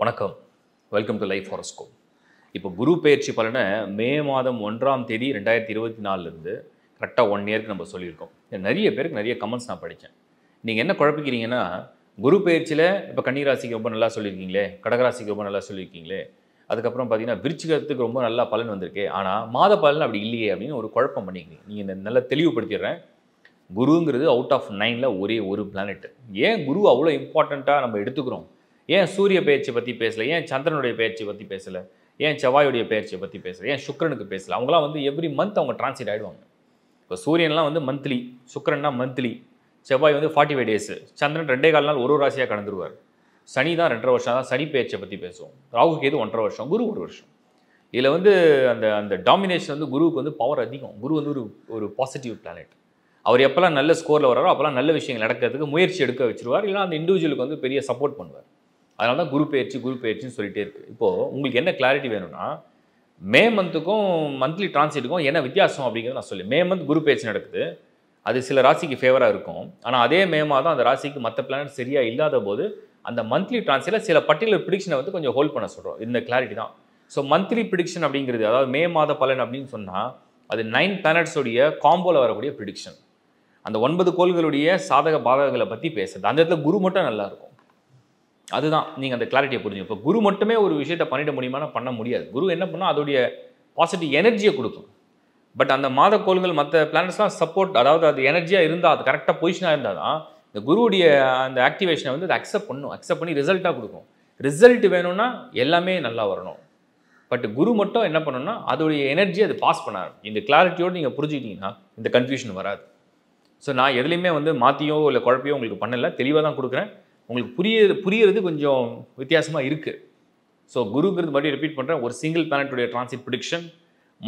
வணக்கம் welcome to life horoscope இப்போ குரு பயிற்சி பலனை மே மாதம் ஒன்றாம் தேதி ரெண்டாயிரத்தி இருபத்தி நாலுலேருந்து கரெக்டாக ஒன் இயருக்கு நம்ம சொல்லியிருக்கோம் நிறைய பேருக்கு நிறைய கமெண்ட்ஸ் நான் படித்தேன் நீங்கள் என்ன குழப்பிக்கிறீங்கன்னா குரு பயிற்சியில் இப்போ கன்னிராசிக்கு ரொம்ப நல்லா சொல்லியிருக்கீங்களே கடகராசிக்கு ரொம்ப நல்லா சொல்லியிருக்கீங்களே அதுக்கப்புறம் பார்த்தீங்கன்னா விருச்சிகத்துக்கு ரொம்ப நல்லா பலன் வந்திருக்கு ஆனால் மாத பலன் அப்படி இல்லையே அப்படின்னு ஒரு குழப்பம் பண்ணிக்கிறீங்க நீங்கள் நல்லா தெளிவுபடுத்திடுறேன் குருங்கிறது அவுட் ஆஃப் நைனில் ஒரே ஒரு பிளானெட் ஏன் குரு அவ்வளோ இம்பார்ட்டண்ட்டாக நம்ம எடுத்துக்கிறோம் ஏன் சூரிய பயிற்சியை பற்றி பேசலை ஏன் சந்திரனுடைய பயிற்சியை பற்றி பேசலை ஏன் செவ்வாயுடைய பயிற்சியை பற்றி பேசலை ஏன் சுக்கரனுக்கு பேசலை அவங்களாம் வந்து எவ்ரி மந்த் அவங்க டிரான்ஸ்லேட் ஆகிடுவாங்க இப்போ சூரியன்லாம் வந்து மந்த்லி சுக்கரன்னா மந்த்லி செவ்வாய் வந்து ஃபார்ட்டி ஃபைவ் டேஸு சந்திரன் ரெண்டே கால் நாள் ஒரு ஒரு ராசியாக கடந்துருவார் சனி தான் ரெண்டரை வருஷம் தான் சனி பேச்சை பற்றி பேசுவோம் ராகு கேது ஒன்றரை வருஷம் குரு ஒரு வருஷம் இதில் வந்து அந்த அந்த டாமினேஷன் வந்து குருவுக்கு வந்து பவர் அதிகம் குரு வந்து ஒரு ஒரு பாசிட்டிவ் பிளானட் அவர் எப்போல்லாம் நல்ல ஸ்கோரில் வராரோ அப்போல்லாம் நல்ல விஷயங்கள் நடக்கிறதுக்கு முயற்சி எடுக்க வச்சுருவார் இல்லைனா அந்த இண்டிவிஜுவலுக்கு வந்து பெரிய சப்போர்ட் பண்ணுவார் அதனால தான் குரு பயிற்சி குரு பயிற்சின்னு சொல்லிகிட்டே இருக்குது இப்போது உங்களுக்கு என்ன கிளாரிட்டி வேணும்னா மே மந்த்துக்கும் மந்த்லி டிரான்சிட்டுக்கும் என்ன வித்தியாசம் அப்படிங்கிறத நான் சொல்லி மே மந்த் குரு பயிற்சி நடக்குது அது சில ராசிக்கு ஃபேவராக இருக்கும் ஆனால் அதே மே மாதம் அந்த ராசிக்கு மற்ற பிளானட் சரியாக இல்லாத போது அந்த மந்த்லி டிரான்ஸில் சில பர்டிகுலர் ப்ரிடிக்ஷனை வந்து கொஞ்சம் ஹோல்ட் பண்ண சொல்கிறோம் இந்த கிளாரிட்டி தான் ஸோ மந்த்லி ப்ரிடிக்ஷன் அப்படிங்கிறது அதாவது மே மாத பலன் அப்படின்னு சொன்னால் அது நைன் பிளானட்ஸோடைய காம்போவில் வரக்கூடிய ப்ரிடிக்ஷன் அந்த ஒன்பது கோள்களுடைய சாதக பாதகங்களை பற்றி பேசுறது அந்த இடத்துல குரு மட்டும் நல்லாயிருக்கும் அதுதான் நீங்கள் அந்த கிளாரிட்டியை புரிஞ்சு இப்போ குரு மட்டுமே ஒரு விஷயத்தை பண்ணிட முடியுமானா பண்ண முடியாது குரு என்ன பண்ணால் அதோடைய பாசிட்டிவ் எனர்ஜியை கொடுக்கும் பட் அந்த மாத கோள்கள் மற்ற பிளானட்ஸ்லாம் சப்போர்ட் அதாவது அது எனர்ஜியாக இருந்தால் அது கரெக்டாக பொசிஷனாக இருந்தால் தான் இந்த குருவுடைய அந்த ஆக்டிவேஷனை வந்து அதை அக்செப்ட் பண்ணும் அக்செப்ட் பண்ணி ரிசல்ட்டாக கொடுக்கும் ரிசல்ட் வேணும்னா எல்லாமே நல்லா வரணும் பட் குரு மட்டும் என்ன பண்ணணும்னா அதோடைய எனர்ஜி அது பாஸ் பண்ணார் இந்த கிளாரிட்டியோடு நீங்கள் புரிஞ்சுக்கிட்டீங்கன்னா இந்த கன்ஃபியூஷன் வராது ஸோ நான் எதுலேயுமே வந்து மாற்றியோ இல்லை குழப்பையோ உங்களுக்கு பண்ணலை தெளிவாக தான் கொடுக்குறேன் உங்களுக்கு புரிய புரியறது கொஞ்சம் வித்தியாசமாக இருக்குது ஸோ குருங்கிறது மறுபடியும் ரிப்பீட் பண்ணுறேன் ஒரு சிங்கிள் பிளானட்டுடைய டிரான்சிட் ப்ரிடிக்ஷன்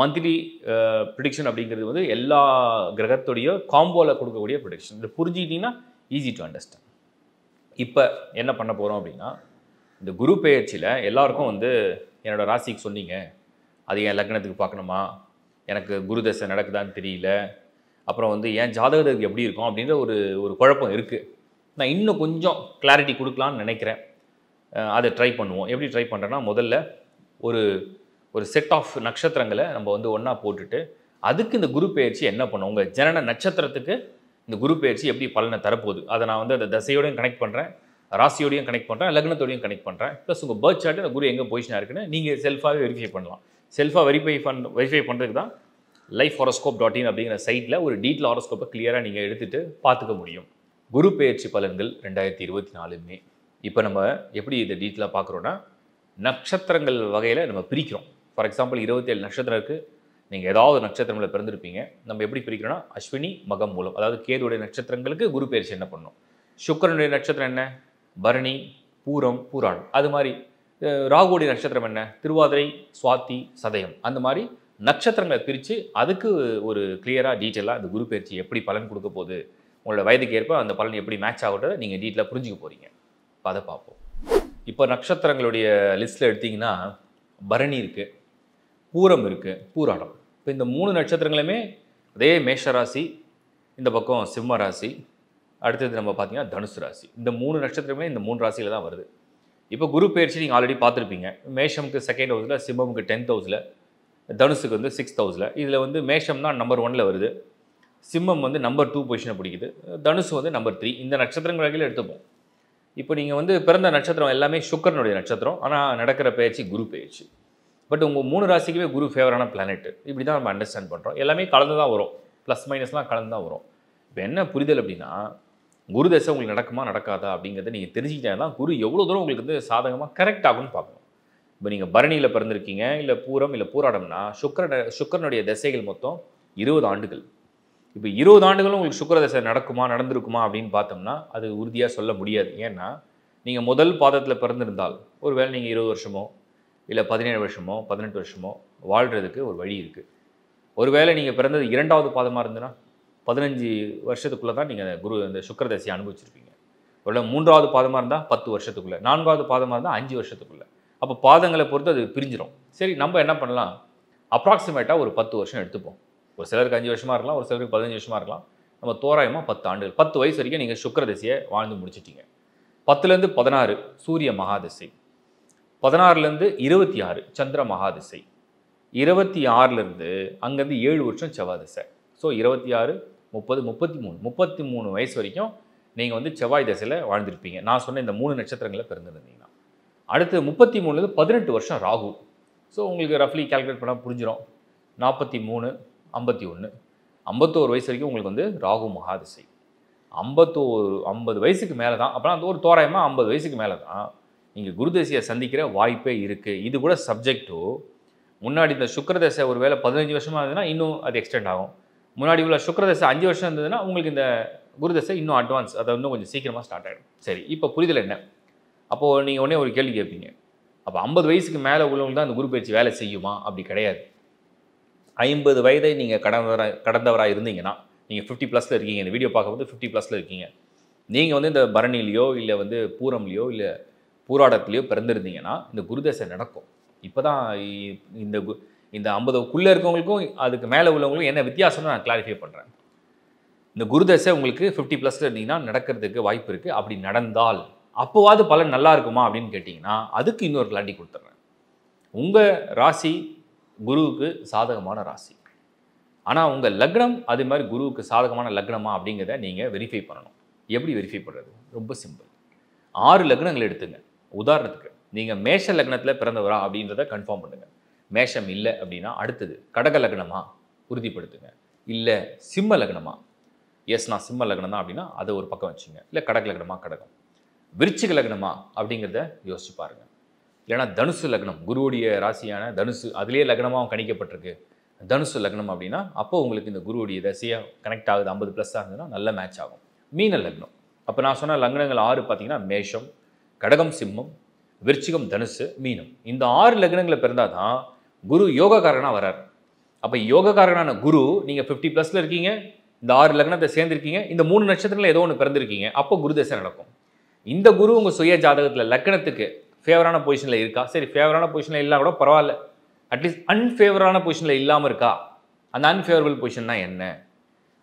மந்த்லி ப்ரிடிக்ஷன் அப்படிங்கிறது வந்து எல்லா கிரகத்துடைய காம்போவில் கொடுக்கக்கூடிய ப்ரிடிக்ஷன் இது புரிஞ்சுக்கிட்டிங்கன்னா ஈஸி டு அண்டர்ஸ்டாண்ட் இப்போ என்ன பண்ண போகிறோம் அப்படின்னா இந்த குரு பெயர்ச்சியில் எல்லாருக்கும் வந்து என்னோடய ராசிக்கு சொன்னீங்க அது என் லக்னத்துக்கு பார்க்கணுமா எனக்கு குரு தசை நடக்குதான்னு தெரியல அப்புறம் வந்து என் ஜாதகத்துக்கு எப்படி இருக்கும் அப்படின்ற ஒரு ஒரு குழப்பம் இருக்குது நான் இன்னும் கொஞ்சம் கிளாரிட்டி கொடுக்கலான்னு நினைக்கிறேன் அதை ட்ரை பண்ணுவோம் எப்படி ட்ரை பண்ணுறேன்னா முதல்ல ஒரு ஒரு செட் ஆஃப் நட்சத்திரங்களை நம்ம வந்து ஒன்றா போட்டுட்டு அதுக்கு இந்த குரு பயிற்சி என்ன பண்ணும் உங்கள் ஜனன நட்சத்திரத்துக்கு இந்த குரு பயிற்சி எப்படி பலனை தரப்போகுது அதை நான் வந்து அந்த தசையோடையும் கனெக்ட் பண்ணுறேன் ராசியோடையும் கனெக்ட் பண்ணுறேன் லக்னத்தோடையும் கனெக்ட் பண்ணுறேன் ப்ளஸ் உங்கள் பர்த் சார்ட்டு அந்த குரு எங்கே பொசிஷனாக இருக்குன்னு நீங்கள் செல்ஃபாகவே வெரிஃபை பண்ணலாம் செல்ஃபாக வெரிஃபை பண் வெரிஃபை பண்ணுறதுக்கு தான் லைஃப் ஹாரோஸ்கோப் டாட் இன் அப்படிங்கிற சைட்டில் ஒரு டீட்டில் ஹாரோஸ்கோப்பை கிளியராக நீங்கள் எடுத்துகிட்டு பார்த்துக்க முடியும் குரு பெயர்ச்சி பலன்கள் ரெண்டாயிரத்தி இருபத்தி நாலு மே இப்போ நம்ம எப்படி இதை டீட்டெயிலாக பார்க்குறோன்னா நட்சத்திரங்கள் வகையில் நம்ம பிரிக்கிறோம் ஃபார் எக்ஸாம்பிள் இருபத்தேழு நட்சத்திரம் இருக்குது நீங்கள் ஏதாவது நட்சத்திரங்களில் பிறந்திருப்பீங்க நம்ம எப்படி பிரிக்கிறோன்னா அஸ்வினி மகம் மூலம் அதாவது கேதுடைய நட்சத்திரங்களுக்கு குரு பெயர்ச்சி என்ன பண்ணும் சுக்கரனுடைய நட்சத்திரம் என்ன பரணி பூரம் பூராடம் அது மாதிரி ராகுடைய நட்சத்திரம் என்ன திருவாதிரை சுவாத்தி சதயம் அந்த மாதிரி நட்சத்திரங்களை பிரித்து அதுக்கு ஒரு கிளியராக டீட்டெயிலாக அந்த குரு பெயர்ச்சி எப்படி பலன் கொடுக்க போகுது உங்களோட வயதுக்கு ஏற்ப அந்த பலன் எப்படி மேட்ச் ஆகுறது நீங்கள் டீட்டெயிலாக புரிஞ்சுக்க போகிறீங்க இப்போ அதை பார்ப்போம் இப்போ நட்சத்திரங்களுடைய லிஸ்ட்டில் எடுத்திங்கன்னா பரணி இருக்குது பூரம் இருக்குது பூராடம் இப்போ இந்த மூணு நட்சத்திரங்களுமே அதே மேஷராசி இந்த பக்கம் சிம்ம ராசி அடுத்தது நம்ம பார்த்திங்கன்னா தனுசு ராசி இந்த மூணு நட்சத்திரமே இந்த மூணு ராசியில் தான் வருது இப்போ குரு பயிற்சி நீங்கள் ஆல்ரெடி பார்த்துருப்பீங்க மேஷமுக்கு செகண்ட் ஹவுஸில் சிம்மமுக்கு டென்த் ஹவுஸில் தனுசுக்கு வந்து சிக்ஸ்த் ஹவுஸில் இதில் வந்து மேஷம் தான் நம்பர் ஒனில் வருது சிம்மம் வந்து நம்பர் டூ பொசிஷனை பிடிக்குது தனுசு வந்து நம்பர் த்ரீ இந்த நட்சத்திரங்கள் வகையில் எடுத்துப்போம் இப்போ நீங்கள் வந்து பிறந்த நட்சத்திரம் எல்லாமே சுக்கரனுடைய நட்சத்திரம் ஆனால் நடக்கிற பயிற்சி குரு பேச்சு பட் உங்கள் மூணு ராசிக்குமே குரு ஃபேவரான பிளானெட்டு இப்படி தான் நம்ம அண்டர்ஸ்டாண்ட் பண்ணுறோம் எல்லாமே கலந்து தான் வரும் ப்ளஸ் மைனஸ்லாம் கலந்து தான் வரும் இப்போ என்ன புரிதல் அப்படின்னா குரு தசை உங்களுக்கு நடக்குமா நடக்காதா அப்படிங்கிறத நீங்கள் தான் குரு எவ்வளோ தூரம் உங்களுக்கு வந்து சாதகமாக கரெக்ட் ஆகும்னு பார்க்கணும் இப்போ நீங்கள் பரணியில் பிறந்திருக்கீங்க இல்லை பூரம் இல்லை பூராடம்னா சுக்கர சுக்கரனுடைய திசைகள் மொத்தம் இருபது ஆண்டுகள் இப்போ இருபது ஆண்டுகளும் உங்களுக்கு சுக்கரதசை நடக்குமா நடந்திருக்குமா அப்படின்னு பார்த்தோம்னா அது உறுதியாக சொல்ல முடியாது ஏன்னா நீங்கள் முதல் பாதத்தில் பிறந்திருந்தால் ஒரு வேளை நீங்கள் இருபது வருஷமோ இல்லை பதினேழு வருஷமோ பதினெட்டு வருஷமோ வாழ்கிறதுக்கு ஒரு வழி இருக்குது ஒருவேளை நீங்கள் பிறந்தது இரண்டாவது பாதமாக இருந்ததுன்னா பதினஞ்சு வருஷத்துக்குள்ளே தான் நீங்கள் குரு இந்த சுக்கரதசையை அனுபவிச்சிருப்பீங்க ஒருவேளை மூன்றாவது பாதமாக இருந்தால் பத்து வருஷத்துக்குள்ளே நான்காவது பாதமாக இருந்தால் அஞ்சு வருஷத்துக்குள்ளே அப்போ பாதங்களை பொறுத்து அது பிரிஞ்சிடும் சரி நம்ம என்ன பண்ணலாம் அப்ராக்சிமேட்டாக ஒரு பத்து வருஷம் எடுத்துப்போம் ஒரு சிலருக்கு அஞ்சு வருஷமாக இருக்கலாம் ஒரு சிலருக்கு பதினஞ்சு வருஷமாக இருக்கலாம் நம்ம தோராயமாக பத்து ஆண்டுகள் பத்து வயசு வரைக்கும் நீங்கள் சுக்கர திசையை வாழ்ந்து முடிச்சிட்டிங்க பத்துலேருந்து பதினாறு சூரிய மகாதிசை பதினாறுலேருந்து இருபத்தி ஆறு சந்திர மகாதிசை இருபத்தி ஆறுலேருந்து அங்கேருந்து ஏழு வருஷம் செவ்வாய் ஸோ இருபத்தி ஆறு முப்பது முப்பத்தி மூணு முப்பத்தி மூணு வயசு வரைக்கும் நீங்கள் வந்து செவ்வாய் திசையில் வாழ்ந்திருப்பீங்க நான் சொன்ன இந்த மூணு நட்சத்திரங்களை பிறந்திருந்தீங்கன்னா அடுத்து முப்பத்தி மூணுலேருந்து பதினெட்டு வருஷம் ராகு ஸோ உங்களுக்கு ரஃப்லி கால்குலேட் பண்ணால் புரிஞ்சிடும் நாற்பத்தி மூணு ஐம்பத்தி ஒன்று ஐம்பத்தோரு வயசு வரைக்கும் உங்களுக்கு வந்து ராகு மகாதிசை ஐம்பத்தோரு ஐம்பது வயசுக்கு மேலே தான் அப்போலாம் அந்த ஒரு தோராயமாக ஐம்பது வயசுக்கு மேலே தான் நீங்கள் குருதேசியை சந்திக்கிற வாய்ப்பே இருக்குது இது கூட சப்ஜெக்டோ முன்னாடி இந்த சுக்கரதசை ஒரு வேலை பதினஞ்சு வருஷமாக இருந்ததுன்னா இன்னும் அது எக்ஸ்டெண்ட் ஆகும் முன்னாடி உள்ள சுக்கரதசை அஞ்சு வருஷம் இருந்ததுன்னா உங்களுக்கு இந்த குருதசை இன்னும் அட்வான்ஸ் அதை இன்னும் கொஞ்சம் சீக்கிரமாக ஸ்டார்ட் ஆகிடும் சரி இப்போ புரிதல் என்ன அப்போது நீங்கள் உடனே ஒரு கேள்வி கேட்பீங்க அப்போ ஐம்பது வயசுக்கு மேலே உள்ளவங்க தான் அந்த குரு பயிற்சி வேலை செய்யுமா அப்படி கிடையாது ஐம்பது வயதை நீங்கள் கடந்தவராக கடந்தவராக இருந்தீங்கன்னா நீங்கள் ஃபிஃப்டி ப்ளஸில் இருக்கீங்க இந்த வீடியோ பார்க்கும்போது ஃபிஃப்டி ப்ளஸில் இருக்கீங்க நீங்கள் வந்து இந்த பரணிலேயோ இல்லை வந்து பூரம்லேயோ இல்லை பூராடத்துலேயோ பிறந்திருந்தீங்கன்னா இந்த குருதேசை நடக்கும் இப்போ தான் இந்த கு இந்த ஐம்பதுக்குள்ளே இருக்கவங்களுக்கும் அதுக்கு மேலே உள்ளவங்களுக்கும் என்ன வித்தியாசம்னு நான் கிளாரிஃபை பண்ணுறேன் இந்த குருதசை உங்களுக்கு ஃபிஃப்டி ப்ளஸில் இருந்தீங்கன்னா நடக்கிறதுக்கு வாய்ப்பு இருக்குது அப்படி நடந்தால் அப்போவாது பலன் நல்லா இருக்குமா அப்படின்னு கேட்டிங்கன்னா அதுக்கு இன்னொரு கிளாண்டி கொடுத்துட்றேன் உங்கள் ராசி குருவுக்கு சாதகமான ராசி ஆனால் உங்கள் லக்னம் அது மாதிரி குருவுக்கு சாதகமான லக்னமா அப்படிங்கிறத நீங்கள் வெரிஃபை பண்ணணும் எப்படி வெரிஃபை பண்ணுறது ரொம்ப சிம்பிள் ஆறு லக்னங்கள் எடுத்துங்க உதாரணத்துக்கு நீங்கள் மேஷ லக்னத்தில் பிறந்தவரா அப்படின்றத கன்ஃபார்ம் பண்ணுங்கள் மேஷம் இல்லை அப்படின்னா அடுத்தது கடக லக்னமா உறுதிப்படுத்துங்க இல்லை சிம்ம லக்னமா எஸ் நான் சிம்ம லக்னம் தான் அப்படின்னா அதை ஒரு பக்கம் வச்சுங்க இல்லை கடக லக்னமா கடகம் விருச்சிக லக்னமா அப்படிங்கிறத யோசிச்சு பாருங்கள் இல்லைனா தனுசு லக்னம் குருவுடைய ராசியான தனுசு அதுலேயே லக்னமாக கணிக்கப்பட்டிருக்கு தனுசு லக்னம் அப்படின்னா அப்போது உங்களுக்கு இந்த குருவுடைய தசையாக கனெக்ட் ஆகுது ஐம்பது ப்ளஸ் ஆகுதுன்னா நல்ல மேட்ச் ஆகும் மீன லக்னம் அப்போ நான் சொன்ன லக்னங்கள் ஆறு பார்த்தீங்கன்னா மேஷம் கடகம் சிம்மம் விருச்சிகம் தனுசு மீனம் இந்த ஆறு லக்னங்களை பிறந்தால் தான் குரு யோகக்காரனாக வரார் அப்போ யோகக்காரனான குரு நீங்கள் ஃபிஃப்டி ப்ளஸில் இருக்கீங்க இந்த ஆறு லக்னத்தை சேர்ந்துருக்கீங்க இந்த மூணு நட்சத்திரங்களில் ஏதோ ஒன்று பிறந்திருக்கீங்க அப்போ குரு தசை நடக்கும் இந்த குரு உங்கள் சுய ஜாதகத்தில் லக்னத்துக்கு ஃபேவரான பொசிஷனில் இருக்கா சரி ஃபேவரான பொசிஷனில் இல்லை கூட பரவாயில்ல அட்லீஸ்ட் அன்ஃபேவரான பொசிஷனில் இல்லாமல் இருக்கா அந்த அன்ஃபேவரபிள் பொசிஷன்னா என்ன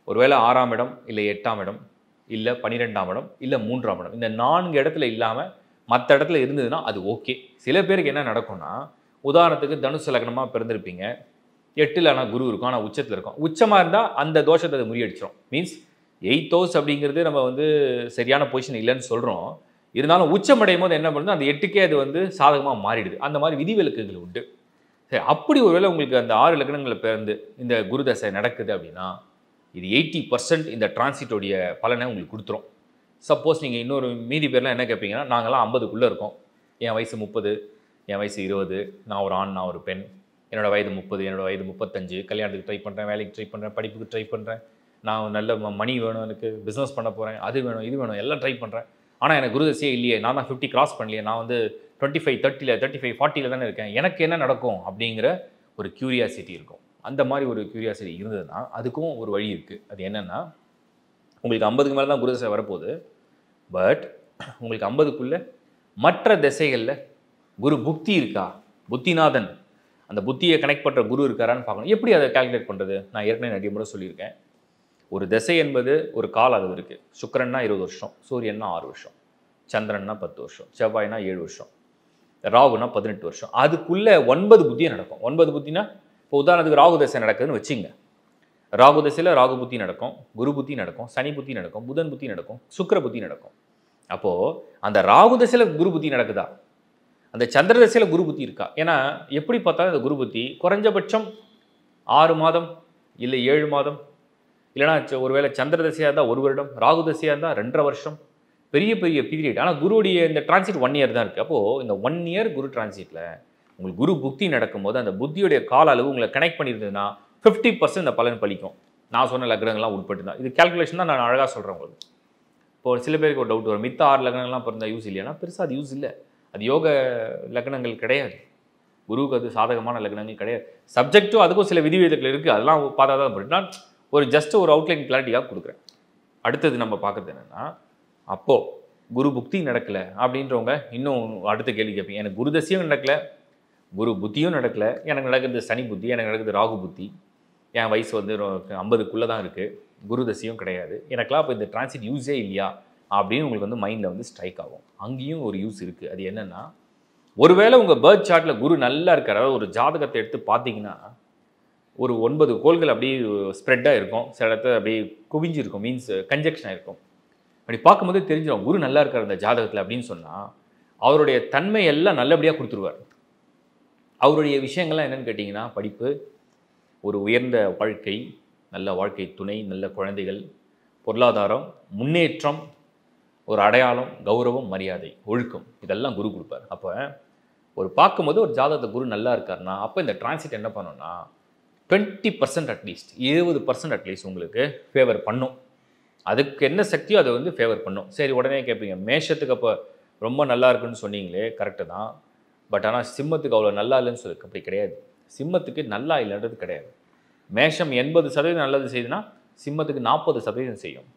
ஒருவேளை ஆறாம் இடம் இல்லை எட்டாம் இடம் இல்லை பன்னிரெண்டாம் இடம் இல்லை மூன்றாம் இடம் இந்த நான்கு இடத்துல இல்லாமல் மற்ற இடத்துல இருந்ததுன்னா அது ஓகே சில பேருக்கு என்ன நடக்கும்னா உதாரணத்துக்கு தனுசு லக்னமாக பிறந்திருப்பீங்க எட்டில் ஆனால் குரு இருக்கும் ஆனால் உச்சத்தில் இருக்கும் உச்சமாக இருந்தால் அந்த தோஷத்தை அது முறியடிச்சிடும் மீன்ஸ் எயிட் ஹவுஸ் அப்படிங்கிறது நம்ம வந்து சரியான பொசிஷன் இல்லைன்னு சொல்கிறோம் இருந்தாலும் உச்சமடையும் போது என்ன பண்ணுது அந்த எட்டுக்கே அது வந்து சாதகமாக மாறிடுது அந்த மாதிரி விதிவிலக்குகள் உண்டு சரி அப்படி ஒருவேளை உங்களுக்கு அந்த ஆறு லக்னங்களில் பிறந்து இந்த குருதசை நடக்குது அப்படின்னா இது எயிட்டி பர்சன்ட் இந்த டிரான்சிட்டோடைய பலனை உங்களுக்கு கொடுத்துரும் சப்போஸ் நீங்கள் இன்னொரு மீதி பேர்லாம் என்ன கேட்பீங்கன்னா நாங்கள்லாம் ஐம்பதுக்குள்ளே இருக்கோம் என் வயசு முப்பது என் வயசு இருபது நான் ஒரு ஆண் நான் ஒரு பெண் என்னோடய வயது முப்பது என்னோடய வயது முப்பத்தஞ்சு கல்யாணத்துக்கு ட்ரை பண்ணுறேன் வேலைக்கு ட்ரை பண்ணுறேன் படிப்புக்கு ட்ரை பண்ணுறேன் நான் நல்ல மணி வேணும் எனக்கு பிஸ்னஸ் பண்ண போகிறேன் அது வேணும் இது வேணும் எல்லாம் ட்ரை பண்ணுறேன் ஆனால் எனக்கு குருதசையே இல்லையே நான் தான் ஃபிஃப்டி கிராஸ் பண்ணலையே நான் வந்து டுவெண்ட்டி ஃபைவ் தேர்ட்டியில் தேர்ட்டி ஃபைவ் ஃபார்ட்டியில் தானே இருக்கேன் எனக்கு என்ன நடக்கும் அப்படிங்கிற ஒரு க்யூரியாசிட்டி இருக்கும் அந்த மாதிரி ஒரு க்யூரியாசிட்டி இருந்ததுன்னா அதுக்கும் ஒரு வழி இருக்குது அது என்னென்னா உங்களுக்கு ஐம்பதுக்கு மேலே தான் குருதசை வரப்போகுது பட் உங்களுக்கு ஐம்பதுக்குள்ளே மற்ற திசைகளில் குரு புக்தி இருக்கா புத்திநாதன் அந்த புத்தியை கனெக்ட் பண்ணுற குரு இருக்காரான்னு பார்க்கணும் எப்படி அதை கால்குலேட் பண்ணுறது நான் ஏற்கனவே நிறைய முறை சொல்லியிருக்கேன் ஒரு திசை என்பது ஒரு கால அளவு இருக்குது சுக்கரன்னா இருபது வருஷம் சூரியன்னா ஆறு வருஷம் சந்திரன்னா பத்து வருஷம் செவ்வாய்னா ஏழு வருஷம் ராகுனா பதினெட்டு வருஷம் அதுக்குள்ளே ஒன்பது புத்தியும் நடக்கும் ஒன்பது புத்தினா இப்போ உதாரணத்துக்கு ராகு தசை நடக்குதுன்னு வச்சுங்க ராகு தசையில் ராகு புத்தி நடக்கும் குரு புத்தி நடக்கும் சனி புத்தி நடக்கும் புதன் புத்தி நடக்கும் சுக்கர புத்தி நடக்கும் அப்போது அந்த ராகு தசையில் குரு புத்தி நடக்குதா அந்த சந்திர தசையில் குரு புத்தி இருக்கா ஏன்னா எப்படி பார்த்தாலும் அந்த குரு புத்தி குறைஞ்சபட்சம் ஆறு மாதம் இல்லை ஏழு மாதம் இல்லைனா ஒருவேளை சந்திர தசையாக இருந்தால் ஒரு வருடம் ராகு தசையாக இருந்தால் ரெண்டரை வருஷம் பெரிய பெரிய பீரியட் ஆனால் குருவுடைய இந்த டிரான்சிட் ஒன் இயர் தான் இருக்குது அப்போது இந்த ஒன் இயர் குரு டிரான்சிட்டில் உங்களுக்கு குரு புக்தி நடக்கும்போது அந்த புத்தியுடைய கால அளவு உங்களை கனெக்ட் பண்ணியிருந்ததுன்னா ஃபிஃப்டி பர்சன்ட் இந்த பலன் பழிக்கும் நான் சொன்ன லக்னங்கள்லாம் உட்பட்டு தான் இது கேல்குலேஷன் தான் நான் அழகாக சொல்கிறேன் உங்களுக்கு இப்போ சில பேருக்கு ஒரு டவுட் வரும் மித்த ஆறு லக்னங்கள்லாம் பிறந்தால் யூஸ் இல்லையானா பெருசாக அது யூஸ் இல்லை அது யோக லக்னங்கள் கிடையாது குருவுக்கு அது சாதகமான லக்னங்கள் கிடையாது சப்ஜெக்டும் அதுக்கும் சில விதிவேதங்கள் இருக்குது அதெல்லாம் பார்த்தா தான் நான் ஒரு ஜஸ்ட் ஒரு அவுட்லைன் கிளாரிட்டியாக கொடுக்குறேன் அடுத்தது நம்ம பார்க்குறது என்னென்னா அப்போது குரு புக்தி நடக்கலை அப்படின்றவங்க இன்னும் அடுத்த கேள்வி கேட்பீங்க எனக்கு குரு தசையும் நடக்கலை குரு புத்தியும் நடக்கலை எனக்கு நடக்கிறது சனி புத்தி எனக்கு நடக்கிறது ராகு புத்தி என் வயசு வந்து ஐம்பதுக்குள்ளே தான் இருக்குது குரு தசையும் கிடையாது எனக்குலாம் இப்போ இந்த டிரான்சிட் யூஸே இல்லையா அப்படின்னு உங்களுக்கு வந்து மைண்டில் வந்து ஸ்ட்ரைக் ஆகும் அங்கேயும் ஒரு யூஸ் இருக்குது அது என்னென்னா ஒருவேளை உங்கள் பேர்த் சார்ட்டில் குரு நல்லா இருக்கிற ஒரு ஜாதகத்தை எடுத்து பார்த்தீங்கன்னா ஒரு ஒன்பது கோள்கள் அப்படியே ஸ்ப்ரெட்டாக இருக்கும் சில இடத்துல அப்படியே குவிஞ்சிருக்கும் மீன்ஸ் கன்ஜெக்ஷன் ஆகிருக்கும் அப்படி பார்க்கும்போது தெரிஞ்சிடும் குரு நல்லா இருக்கார் அந்த ஜாதகத்தில் அப்படின்னு சொன்னால் அவருடைய தன்மையெல்லாம் நல்லபடியாக கொடுத்துருவார் அவருடைய விஷயங்கள்லாம் என்னென்னு கேட்டிங்கன்னா படிப்பு ஒரு உயர்ந்த வாழ்க்கை நல்ல வாழ்க்கை துணை நல்ல குழந்தைகள் பொருளாதாரம் முன்னேற்றம் ஒரு அடையாளம் கௌரவம் மரியாதை ஒழுக்கம் இதெல்லாம் குரு கொடுப்பார் அப்போ ஒரு பார்க்கும்போது ஒரு ஜாதகத்தை குரு நல்லா இருக்காருன்னா அப்போ இந்த டிரான்சிட் என்ன பண்ணோன்னா டுவெண்ட்டி பர்சன்ட் அட்லீஸ்ட் இருபது பர்சன்ட் அட்லீஸ்ட் உங்களுக்கு ஃபேவர் பண்ணும் அதுக்கு என்ன சக்தியோ அதை வந்து ஃபேவர் பண்ணும் சரி உடனே கேட்பீங்க மேஷத்துக்கு அப்போ ரொம்ப நல்லா இருக்குன்னு சொன்னீங்களே கரெக்டு தான் பட் ஆனால் சிம்மத்துக்கு அவ்வளோ நல்லா இல்லைன்னு சொல்லி அப்படி கிடையாது சிம்மத்துக்கு நல்லா இல்லைன்றது கிடையாது மேஷம் எண்பது சதவீதம் நல்லது செய்யுதுன்னா சிம்மத்துக்கு நாற்பது சதவீதம் செய்யும்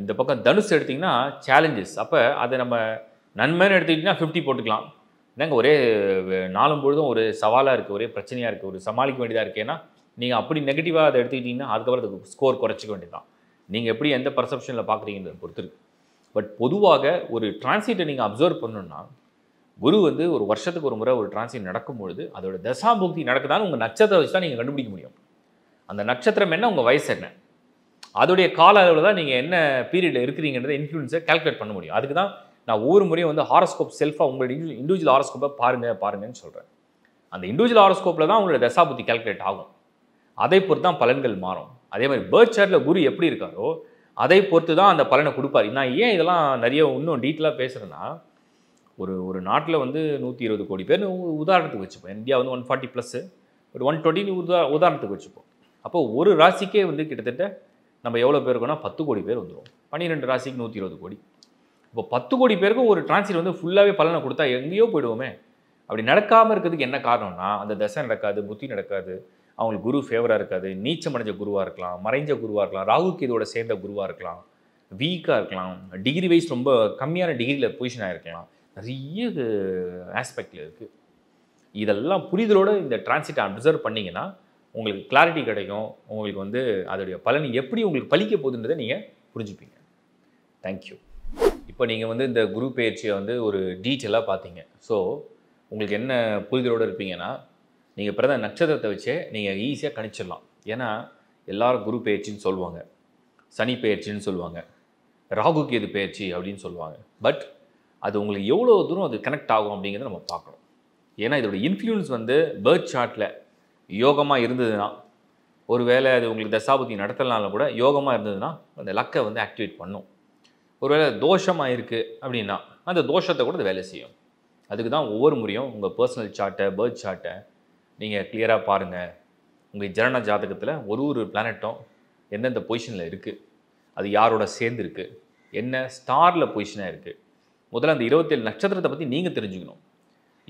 இந்த பக்கம் தனுசு எடுத்திங்கன்னா சேலஞ்சஸ் அப்போ அதை நம்ம நன்மைன்னு எடுத்துக்கிட்டிங்கன்னா ஃபிஃப்டி போட்டுக்கலாம் என்னங்க ஒரே நாளும் பொழுதும் ஒரு சவாலாக இருக்குது ஒரே பிரச்சனையாக இருக்குது ஒரு சமாளிக்க வேண்டியதாக இருக்குது ஏன்னா நீங்கள் அப்படி நெகட்டிவாக அதை எடுத்துக்கிட்டிங்கன்னா அதுக்கப்புறம் அதுக்கு ஸ்கோர் குறைச்சிக்க வேண்டியதான் நீங்கள் எப்படி எந்த பர்செப்ஷனில் பார்க்குறீங்கன்னு பொறுத்து பட் பொதுவாக ஒரு டிரான்சிட்டை நீங்கள் அப்சர்வ் பண்ணணும்னா குரு வந்து ஒரு வருஷத்துக்கு ஒரு முறை ஒரு டிரான்சிட் நடக்கும்பொழுது அதோட தசாபுக்தி நடக்குதான்னு உங்கள் நட்சத்திரம் வச்சு தான் நீங்கள் கண்டுபிடிக்க முடியும் அந்த நட்சத்திரம் என்ன உங்கள் வயசு என்ன அதோடைய கால அளவில் தான் நீங்கள் என்ன பீரியடில் இருக்கிறீங்கிறத இன்ஃப்ளூன்ஸை கால்குலேட் பண்ண முடியும் அதுக்கு தான் நான் ஒவ்வொரு முறையும் வந்து ஹாரஸ்கோப் செல்ஃபாக உங்களுடைய இண்டிவிஜுவல் ஹாரஸ்கோப்பை பாருங்கள் பாருங்கன்னு சொல்கிறேன் அந்த இண்டிவிஜுவல் ஹாரஸ்கோப்பில் தான் உங்களோட தசாபுத்தி கால்குலேட் ஆகும் அதை பொறுத்து தான் பலன்கள் மாறும் அதே மாதிரி பேர்ட் சார்ட்டில் குரு எப்படி இருக்காரோ அதை பொறுத்து தான் அந்த பலனை கொடுப்பார் நான் ஏன் இதெல்லாம் நிறைய இன்னும் டீட்டெயிலாக பேசுகிறேன்னா ஒரு ஒரு நாட்டில் வந்து நூற்றி இருபது கோடி பேர் உதாரணத்துக்கு வச்சுப்போம் இந்தியா வந்து ஒன் ஃபார்ட்டி ப்ளஸ்ஸு ஒரு ஒன் டுவெண்ட்டின்னு உதா உதாரணத்துக்கு வச்சுப்போம் அப்போ ஒரு ராசிக்கே வந்து கிட்டத்தட்ட நம்ம எவ்வளோ பேர் இருக்கோம்னா பத்து கோடி பேர் வந்துடும் பன்னிரெண்டு ராசிக்கு நூற்றி இருபது கோடி இப்போ பத்து கோடி பேருக்கும் ஒரு டிரான்சிட் வந்து ஃபுல்லாகவே பலனை கொடுத்தா எங்கேயோ போயிடுவோமே அப்படி நடக்காமல் இருக்கிறதுக்கு என்ன காரணம்னா அந்த தசை நடக்காது புத்தி நடக்காது அவங்களுக்கு குரு ஃபேவராக இருக்காது நீச்சம் அடைஞ்ச குருவாக இருக்கலாம் மறைஞ்ச குருவாக இருக்கலாம் ராகு கேதுவோட சேர்ந்த குருவாக இருக்கலாம் வீக்காக இருக்கலாம் டிகிரி வைஸ் ரொம்ப கம்மியான டிகிரியில் பொசிஷன் ஆகிருக்கலாம் நிறைய ஆஸ்பெக்டில் இருக்குது இதெல்லாம் புரிதலோடு இந்த டிரான்சிட்டை அப்சர்வ் பண்ணிங்கன்னா உங்களுக்கு கிளாரிட்டி கிடைக்கும் உங்களுக்கு வந்து அதோடைய பலன் எப்படி உங்களுக்கு பலிக்க போகுதுன்றதை நீங்கள் புரிஞ்சுப்பீங்க தேங்க்யூ இப்போ நீங்கள் வந்து இந்த குரு பயிற்சியை வந்து ஒரு டீட்டெயிலாக பார்த்தீங்க ஸோ உங்களுக்கு என்ன புரிதலோடு இருப்பீங்கன்னா நீங்கள் பிறந்த நட்சத்திரத்தை வச்சே நீங்கள் ஈஸியாக கணிச்சிடலாம் ஏன்னா எல்லாரும் குரு பயிற்சின்னு சொல்லுவாங்க சனி பயிற்சின்னு சொல்லுவாங்க ராகு கேது பயிற்சி அப்படின்னு சொல்லுவாங்க பட் அது உங்களுக்கு எவ்வளோ தூரம் அது கனெக்ட் ஆகும் அப்படிங்கிறத நம்ம பார்க்கணும் ஏன்னா இதோட இன்ஃப்ளூயன்ஸ் வந்து பேர்த் சார்ட்டில் யோகமாக இருந்ததுன்னா ஒரு வேளை அது உங்களுக்கு தசாபுத்தி நடத்தலனால கூட யோகமாக இருந்ததுன்னா அந்த லக்கை வந்து ஆக்டிவேட் பண்ணும் ஒருவேளை தோஷமாக இருக்குது அப்படின்னா அந்த தோஷத்தை கூட அது வேலை செய்யும் அதுக்கு தான் ஒவ்வொரு முறையும் உங்கள் பர்சனல் சார்ட்டை பேர்த் சார்ட்டை நீங்கள் கிளியராக பாருங்கள் உங்கள் ஜனன ஜாதகத்தில் ஒரு ஒரு பிளானட்டும் எந்தெந்த பொசிஷனில் இருக்குது அது யாரோட சேர்ந்து இருக்குது என்ன ஸ்டாரில் பொசிஷனாக இருக்குது முதல்ல அந்த இருபத்தேழு நட்சத்திரத்தை பற்றி நீங்கள் தெரிஞ்சுக்கணும்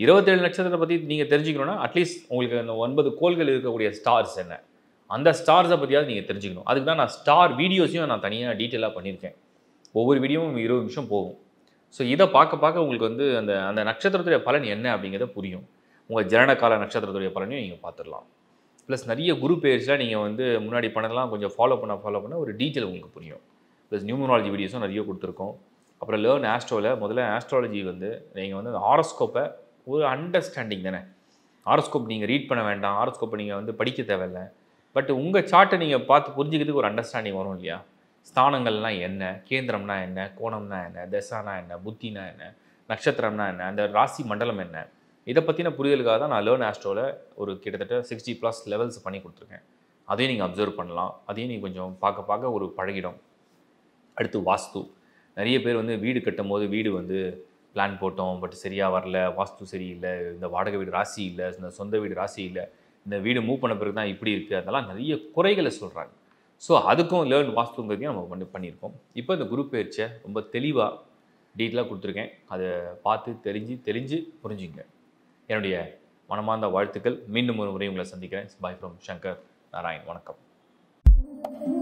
இருபத்தேழு நட்சத்திரத்தை பற்றி நீங்கள் தெரிஞ்சுக்கணும்னா அட்லீஸ்ட் உங்களுக்கு அந்த ஒன்பது கோள்கள் இருக்கக்கூடிய ஸ்டார்ஸ் என்ன அந்த ஸ்டார்ஸை பற்றியாவது நீங்கள் தெரிஞ்சுக்கணும் அதுக்கு தான் நான் ஸ்டார் வீடியோஸையும் நான் தனியாக டீட்டெயிலாக பண்ணியிருக்கேன் ஒவ்வொரு வீடியோவும் இருபது நிமிஷம் போகும் ஸோ இதை பார்க்க பார்க்க உங்களுக்கு வந்து அந்த அந்த நட்சத்திரத்துடைய பலன் என்ன அப்படிங்கிறத புரியும் உங்கள் ஜனனகால நட்சத்திரத்துடைய பலனையும் நீங்கள் பார்த்துடலாம் ப்ளஸ் நிறைய குரு பேர்ஸ்லாம் நீங்கள் வந்து முன்னாடி பண்ணதெல்லாம் கொஞ்சம் ஃபாலோ பண்ண ஃபாலோ பண்ண ஒரு டீட்டெயில் உங்களுக்கு புரியும் ப்ளஸ் நியூமராலஜி வீடியோஸும் நிறைய கொடுத்துருக்கோம் அப்புறம் லேர்ன் ஆஸ்ட்ரோவில் முதல்ல ஆஸ்ட்ராலஜி வந்து நீங்கள் வந்து அந்த ஆரோஸ்கோப்பை ஒரு அண்டர்ஸ்டாண்டிங் தானே ஆரோஸ்கோப் நீங்கள் ரீட் பண்ண வேண்டாம் ஆரோஸ்கோப் நீங்கள் வந்து படிக்க தேவையில்லை பட் உங்கள் சார்ட்டை நீங்கள் பார்த்து புரிஞ்சுக்கிறதுக்கு ஒரு அண்டர்ஸ்டாண்டிங் வரும் இல்லையா ஸ்தானங்கள்லாம் என்ன கேந்திரம்னா என்ன கோணம்னா என்ன தசானா என்ன புத்தினா என்ன நட்சத்திரம்னா என்ன அந்த ராசி மண்டலம் என்ன இதை பற்றின புரிதலுக்காக தான் நான் லேர்ன் ஆஸ்ட்ரோவில் ஒரு கிட்டத்தட்ட சிக்ஸ்டி ப்ளஸ் லெவல்ஸ் பண்ணி கொடுத்துருக்கேன் அதையும் நீங்கள் அப்சர்வ் பண்ணலாம் அதையும் நீங்கள் கொஞ்சம் பார்க்க பார்க்க ஒரு பழகிடும் அடுத்து வாஸ்து நிறைய பேர் வந்து வீடு கட்டும் போது வீடு வந்து பிளான் போட்டோம் பட் சரியாக வரல வாஸ்து சரியில்லை இந்த வாடகை வீடு ராசி இல்லை இந்த சொந்த வீடு ராசி இல்லை இந்த வீடு மூவ் பண்ண பிறகு தான் இப்படி இருக்குது அதெல்லாம் நிறைய குறைகளை சொல்கிறாங்க ஸோ அதுக்கும் லேர்ன் வாஸ்துங்கிறதையும் நம்ம பண்ணி பண்ணியிருக்கோம் இப்போ இந்த குரு பயிற்சியை ரொம்ப தெளிவாக டீட்டெயிலாக கொடுத்துருக்கேன் அதை பார்த்து தெரிஞ்சு தெரிஞ்சு புரிஞ்சுங்க என்னுடைய மனமார்ந்த வாழ்த்துக்கள் மீண்டும் ஒரு முறை உங்களை சந்திக்கிறேன் பாய் ஃப்ரம் சங்கர் நாராயண் வணக்கம்